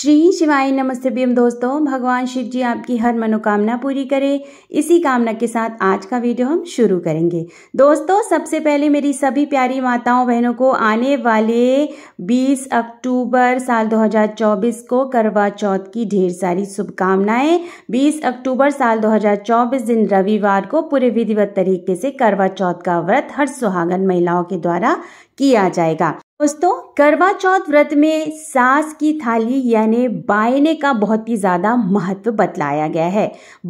श्री शिवाय नमस्ते भीम दोस्तों भगवान शिव जी आपकी हर मनोकामना पूरी करें इसी कामना के साथ आज का वीडियो हम शुरू करेंगे दोस्तों सबसे पहले मेरी सभी प्यारी माताओं बहनों को आने वाले 20 अक्टूबर साल 2024 को करवा चौथ की ढेर सारी शुभकामनाएं 20 अक्टूबर साल 2024 दिन रविवार को पूरे विधिवत तरीके से करवा चौथ का व्रत हर सुहागन महिलाओं के द्वारा किया जाएगा दोस्तों करवा चौथ व्रत में सास की थाली यानी बायने का बहुत ही ज़्यादा महत्व बतलाया गया है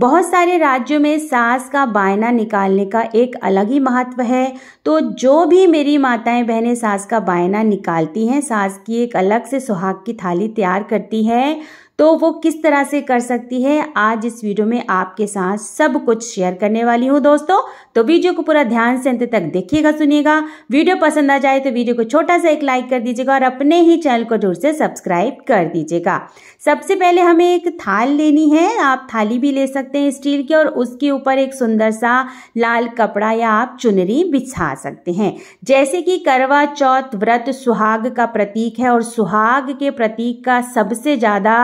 बहुत सारे राज्यों में सास का बायना निकालने का एक अलग ही महत्व है तो जो भी मेरी माताएं बहनें सास का बायना निकालती हैं सास की एक अलग से सुहाग की थाली तैयार करती हैं तो वो किस तरह से कर सकती है आज इस वीडियो में आपके साथ सब कुछ शेयर करने वाली हूँ दोस्तों तो वीडियो को पूरा ध्यान से अंत तक देखिएगा सुनिएगा वीडियो पसंद आ जाए तो वीडियो को छोटा सा एक लाइक कर दीजिएगा और अपने ही चैनल को जोर से सब्सक्राइब कर दीजिएगा सबसे पहले हमें एक थाल लेनी है आप थाली भी ले सकते हैं स्टील की और उसके ऊपर एक सुंदर सा लाल कपड़ा या आप चुनरी बिछा सकते हैं जैसे कि करवा चौथ व्रत सुहाग का प्रतीक है और सुहाग के प्रतीक का सबसे ज़्यादा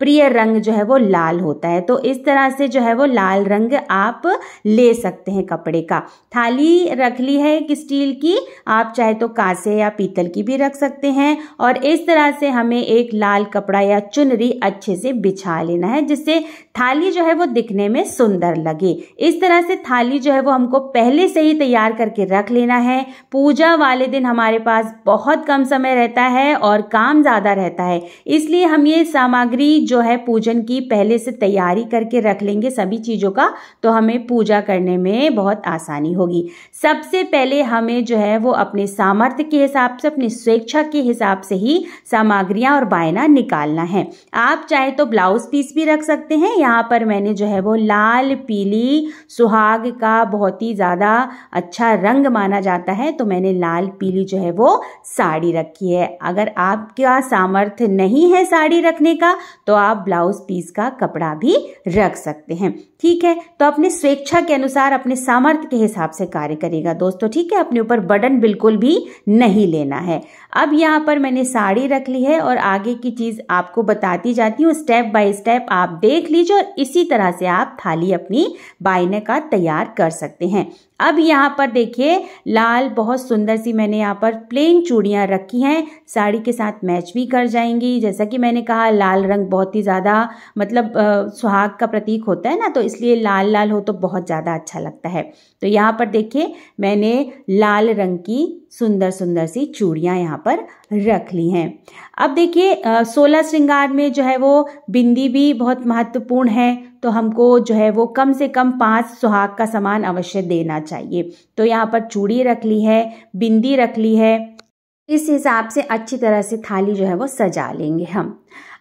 प्रिय रंग जो है वो लाल होता है तो इस तरह से जो है वो लाल रंग आप ले सकते हैं कपड़े का थाली रख ली है एक स्टील की आप चाहे तो कांसे या पीतल की भी रख सकते हैं और इस तरह से हमें एक लाल कपड़ा या चुनरी अच्छे से बिछा लेना है जिससे थाली जो है वो दिखने में सुंदर लगे इस तरह से थाली जो है वो हमको पहले से ही तैयार करके रख लेना है पूजा वाले दिन हमारे पास बहुत कम समय रहता है और काम ज़्यादा रहता है इसलिए हम ये सामग्री जो है पूजन की पहले से तैयारी करके रख लेंगे सभी चीज़ों का तो हमें पूजा करने में बहुत आसानी होगी सबसे पहले हमें जो है वो अपने सामर्थ्य के हिसाब से अपनी स्वेच्छा के हिसाब से ही सामग्रियाँ और बायना निकालना है आप चाहे तो ब्लाउज पीस भी रख सकते हैं या यहाँ पर मैंने जो है वो लाल पीली सुहाग का बहुत ही ज़्यादा अच्छा रंग माना जाता है तो मैंने लाल पीली जो है वो साड़ी रखी है अगर आपका सामर्थ्य नहीं है साड़ी रखने का तो आप ब्लाउज पीस का कपड़ा भी रख सकते हैं ठीक है तो अपने स्वेच्छा के अनुसार अपने सामर्थ्य के हिसाब से कार्य करेगा दोस्तों ठीक है अपने ऊपर बटन बिल्कुल भी नहीं लेना है अब यहाँ पर मैंने साड़ी रख ली है और आगे की चीज़ आपको बताती जाती हूँ स्टेप बाय स्टेप आप देख लीजिए और इसी तरह से आप थाली अपनी बाइने का तैयार कर सकते हैं अब यहाँ पर देखिए लाल बहुत सुंदर सी मैंने यहाँ पर प्लेन चूड़ियाँ रखी हैं साड़ी के साथ मैच भी कर जाएंगी जैसा कि मैंने कहा लाल रंग बहुत ही ज़्यादा मतलब सुहाग का प्रतीक होता है ना तो इसलिए लाल लाल हो तो बहुत ज़्यादा अच्छा लगता है तो यहाँ पर देखिए मैंने लाल रंग की सुंदर सुंदर सी चूड़ियाँ यहाँ पर रख ली हैं अब देखिए सोलह श्रृंगार में जो है वो बिंदी भी बहुत महत्वपूर्ण महत्वपूर्ण है तो हमको जो है वो कम से कम पांच सुहाग का सामान अवश्य देना चाहिए तो यहाँ पर चूड़ी रख ली है बिंदी रख ली है इस हिसाब से अच्छी तरह से थाली जो है वो सजा लेंगे हम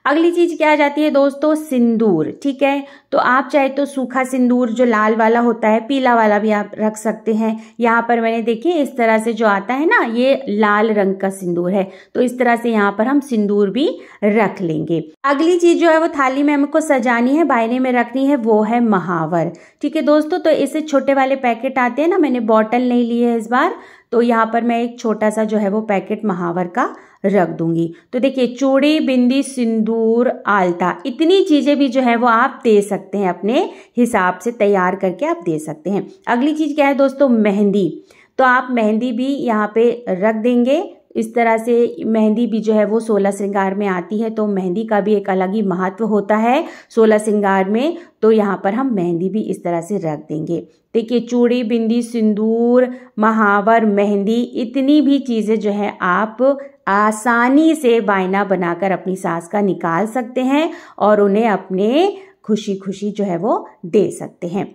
अगली चीज क्या आ जाती है दोस्तों सिंदूर ठीक है तो आप चाहे तो सूखा सिंदूर जो लाल वाला होता है पीला वाला भी आप रख सकते हैं यहाँ पर मैंने देखिए इस तरह से जो आता है ना ये लाल रंग का सिंदूर है तो इस तरह से यहाँ पर हम सिंदूर भी रख लेंगे अगली चीज जो है वो थाली में हमको सजानी है बायने में रखनी है वो है महावर ठीक है दोस्तों तो इसे छोटे वाले पैकेट आते हैं ना मैंने बॉटल नहीं ली है इस बार तो यहाँ पर मैं एक छोटा सा जो है वो पैकेट महावर का रख दूंगी तो देखिए चूड़ी बिंदी सिंदूर आलता इतनी चीज़ें भी जो है वो आप दे सकते हैं अपने हिसाब से तैयार करके आप दे सकते हैं अगली चीज़ क्या है दोस्तों मेहंदी तो आप मेहंदी भी यहाँ पे रख देंगे इस तरह से मेहंदी भी जो है वो सोलह श्रृंगार में आती है तो मेहंदी का भी एक अलग ही महत्व होता है सोलह श्रृंगार में तो यहाँ पर हम मेहंदी भी इस तरह से रख देंगे देखिए चूड़ी बिंदी सिंदूर महावर मेहंदी इतनी भी चीज़ें जो है आप आसानी से बायना बनाकर अपनी सांस का निकाल सकते हैं और उन्हें अपने खुशी खुशी जो है वो दे सकते हैं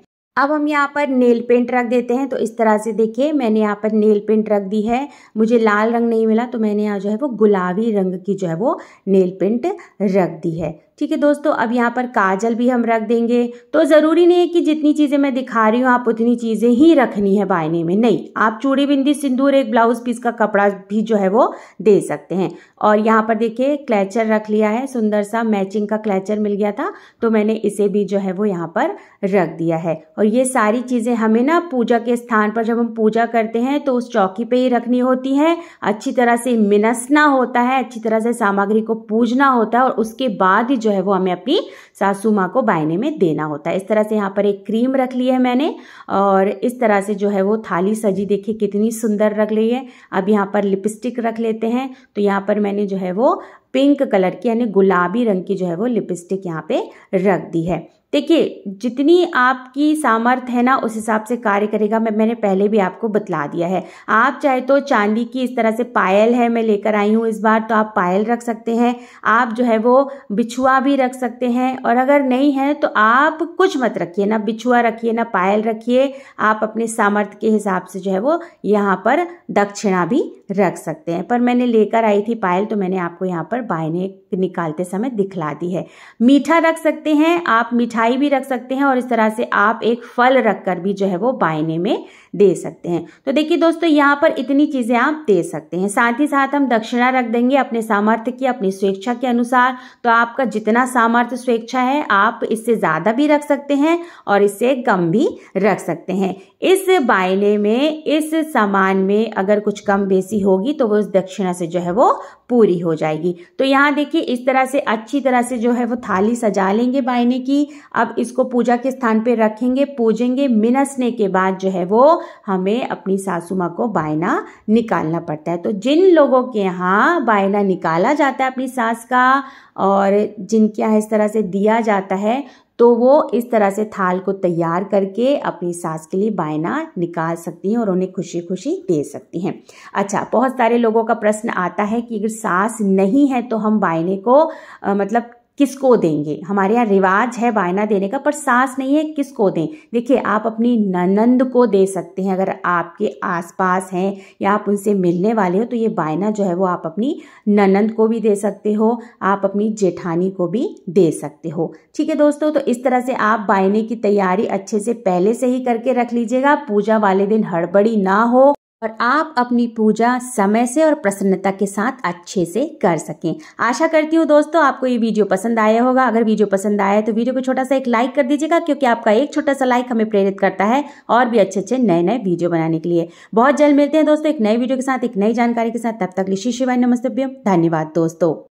अब हम यहाँ पर नेल पेंट रख देते हैं तो इस तरह से देखिए मैंने यहाँ पर नेल पेंट रख दी है मुझे लाल रंग नहीं मिला तो मैंने यहाँ जो है वो गुलाबी रंग की जो है वो नेल पेंट रख दी है ठीक है दोस्तों अब यहाँ पर काजल भी हम रख देंगे तो ज़रूरी नहीं है कि जितनी चीज़ें मैं दिखा रही हूँ आप उतनी चीज़ें ही रखनी है बायने में नहीं आप चूड़ी बिंदी सिंदूर एक ब्लाउज पीस का कपड़ा भी जो है वो दे सकते हैं और यहाँ पर देखिए क्लैचर रख लिया है सुंदर सा मैचिंग का क्लैचर मिल गया था तो मैंने इसे भी जो है वो यहाँ पर रख दिया है और ये सारी चीज़ें हमें ना पूजा के स्थान पर जब हम पूजा करते हैं तो उस चौकी पर ही रखनी होती है अच्छी तरह से मिनसना होता है अच्छी तरह से सामग्री को पूजना होता है और उसके बाद ही जो है वो हमें अपनी सासू माँ को बायने में देना होता है इस तरह से यहाँ पर एक क्रीम रख ली है मैंने और इस तरह से जो है वो थाली सजी देखिए कितनी सुंदर रख रही है अब यहाँ पर लिपस्टिक रख लेते हैं तो यहाँ पर मैंने जो है वो पिंक कलर की यानी गुलाबी रंग की जो है वो लिपस्टिक यहाँ पे रख दी है देखिए जितनी आपकी सामर्थ्य है ना उस हिसाब से कार्य करेगा मैं मैंने पहले भी आपको बतला दिया है आप चाहे तो चांदी की इस तरह से पायल है मैं लेकर आई हूँ इस बार तो आप पायल रख सकते हैं आप जो है वो बिछुआ भी रख सकते हैं और अगर नहीं है तो आप कुछ मत रखिए ना बिछुआ रखिए ना पायल रखिए आप अपने सामर्थ्य के हिसाब से जो है वो यहाँ पर दक्षिणा भी रख सकते हैं पर मैंने लेकर आई थी पायल तो मैंने आपको यहाँ पर बायने निकालते समय दिखला दी है मीठा रख सकते हैं आप मिठाई भी रख सकते हैं और इस तरह से आप एक फल रख कर भी जो है वो बायने में दे सकते हैं तो देखिए दोस्तों यहाँ पर इतनी चीज़ें आप दे सकते हैं साथ ही साथ हम दक्षिणा रख देंगे अपने सामर्थ्य की अपनी स्वेच्छा के अनुसार तो आपका जितना सामर्थ्य स्वेच्छा है आप इससे ज़्यादा भी रख सकते हैं और इससे कम भी रख सकते हैं इस बायने में इस सामान में अगर कुछ कम बेसी होगी तो वो उस दक्षिणा से जो है वो पूरी हो जाएगी तो यहाँ देखिए इस तरह से अच्छी तरह से जो है वो थाली सजा लेंगे बायने की अब इसको पूजा के स्थान पे रखेंगे पूजेंगे मिनसने के बाद जो है वो हमें अपनी सासू माँ को बायना निकालना पड़ता है तो जिन लोगों के यहाँ बायना निकाला जाता है अपनी सास का और जिनके यहाँ इस तरह से दिया जाता है तो वो इस तरह से थाल को तैयार करके अपनी सास के लिए बायना निकाल सकती हैं और उन्हें खुशी खुशी दे सकती हैं अच्छा बहुत सारे लोगों का प्रश्न आता है कि अगर सास नहीं है तो हम बायने को आ, मतलब किसको देंगे हमारे यहाँ रिवाज है वायना देने का पर सास नहीं है किसको दें देखिए आप अपनी ननंद को दे सकते हैं अगर आपके आसपास हैं या आप उनसे मिलने वाले हो तो ये वायना जो है वो आप अपनी ननंद को भी दे सकते हो आप अपनी जेठानी को भी दे सकते हो ठीक है दोस्तों तो इस तरह से आप वायने की तैयारी अच्छे से पहले से ही करके रख लीजिएगा पूजा वाले दिन हड़बड़ी ना हो और आप अपनी पूजा समय से और प्रसन्नता के साथ अच्छे से कर सकें आशा करती हूँ दोस्तों आपको ये वीडियो पसंद आया होगा अगर वीडियो पसंद आया तो वीडियो को छोटा सा एक लाइक कर दीजिएगा क्योंकि आपका एक छोटा सा लाइक हमें प्रेरित करता है और भी अच्छे अच्छे नए नए वीडियो बनाने के लिए बहुत जल्द मिलते हैं दोस्तों एक नए वीडियो के साथ एक नई जानकारी के साथ तब तक लिशी शिवाय नमस्तभ्यम धन्यवाद दोस्तों